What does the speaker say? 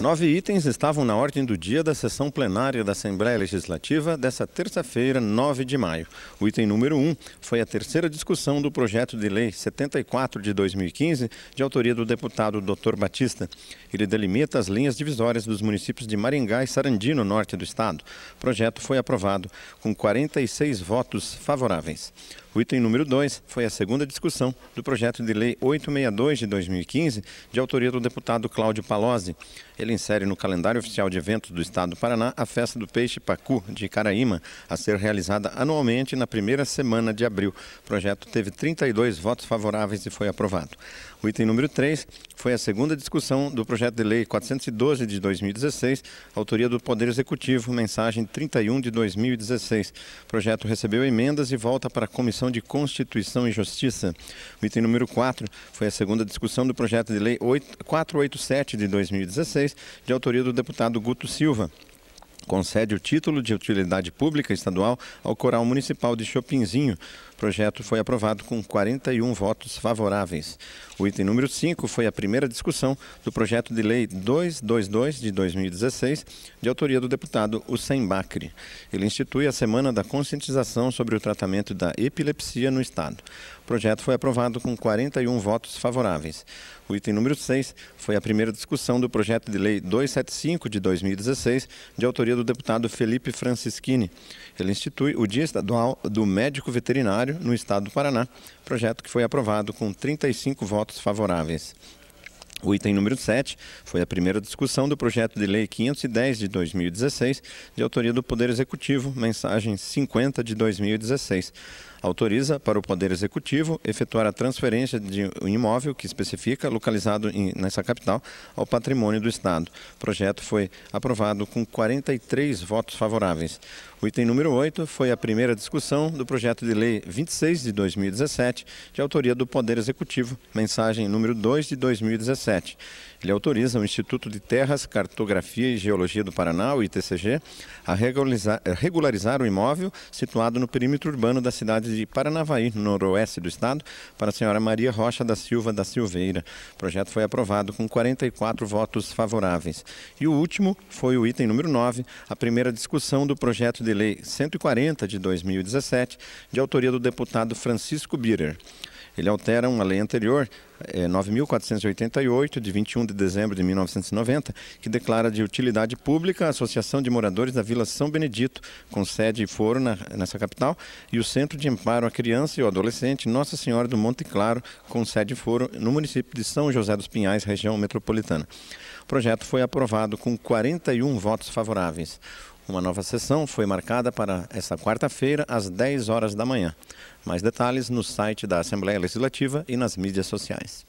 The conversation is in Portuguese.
Nove itens estavam na ordem do dia da sessão plenária da Assembleia Legislativa desta terça-feira, 9 de maio. O item número 1 um foi a terceira discussão do projeto de lei 74 de 2015, de autoria do deputado Dr. Batista. Ele delimita as linhas divisórias dos municípios de Maringá e Sarandi, no norte do estado. O projeto foi aprovado com 46 votos favoráveis. O item número 2 foi a segunda discussão do projeto de lei 862 de 2015, de autoria do deputado Cláudio Palozzi. Ele insere no calendário oficial de eventos do Estado do Paraná a Festa do Peixe Pacu de Caraíma, a ser realizada anualmente na primeira semana de abril. O projeto teve 32 votos favoráveis e foi aprovado. O item número 3 foi a segunda discussão do projeto de lei 412 de 2016, autoria do Poder Executivo, mensagem 31 de 2016. O projeto recebeu emendas e volta para a Comissão de Constituição e Justiça. O item número 4 foi a segunda discussão do projeto de lei 487 de 2016, de autoria do deputado Guto Silva concede o título de utilidade pública estadual ao Coral Municipal de Chopinzinho. O projeto foi aprovado com 41 votos favoráveis. O item número 5 foi a primeira discussão do projeto de lei 222 de 2016, de autoria do deputado Hussein Bacri. Ele institui a Semana da Conscientização sobre o Tratamento da Epilepsia no Estado. O projeto foi aprovado com 41 votos favoráveis. O item número 6 foi a primeira discussão do projeto de lei 275 de 2016, de autoria do deputado Felipe Francischini. Ele institui o Dia Estadual do Médico Veterinário no Estado do Paraná, projeto que foi aprovado com 35 votos votos favoráveis. O item número 7 foi a primeira discussão do projeto de lei 510 de 2016, de autoria do Poder Executivo, mensagem 50 de 2016. Autoriza para o Poder Executivo efetuar a transferência de um imóvel que especifica localizado em, nessa capital ao patrimônio do Estado. O projeto foi aprovado com 43 votos favoráveis. O item número 8 foi a primeira discussão do projeto de lei 26 de 2017, de autoria do Poder Executivo, mensagem número 2 de 2017 ele autoriza o Instituto de Terras, Cartografia e Geologia do Paraná, o ITCG, a regularizar, regularizar o imóvel situado no perímetro urbano da cidade de Paranavaí, no noroeste do estado, para a senhora Maria Rocha da Silva da Silveira. O projeto foi aprovado com 44 votos favoráveis. E o último foi o item número 9, a primeira discussão do projeto de lei 140 de 2017, de autoria do deputado Francisco Birer ele altera uma lei anterior, é, 9.488, de 21 de dezembro de 1990, que declara de utilidade pública a Associação de Moradores da Vila São Benedito, com sede e foro na, nessa capital, e o Centro de Amparo à Criança e ao Adolescente Nossa Senhora do Monte Claro, com sede e foro no município de São José dos Pinhais, região metropolitana. O projeto foi aprovado com 41 votos favoráveis. Uma nova sessão foi marcada para esta quarta-feira, às 10 horas da manhã. Mais detalhes no site da Assembleia Legislativa e nas mídias sociais.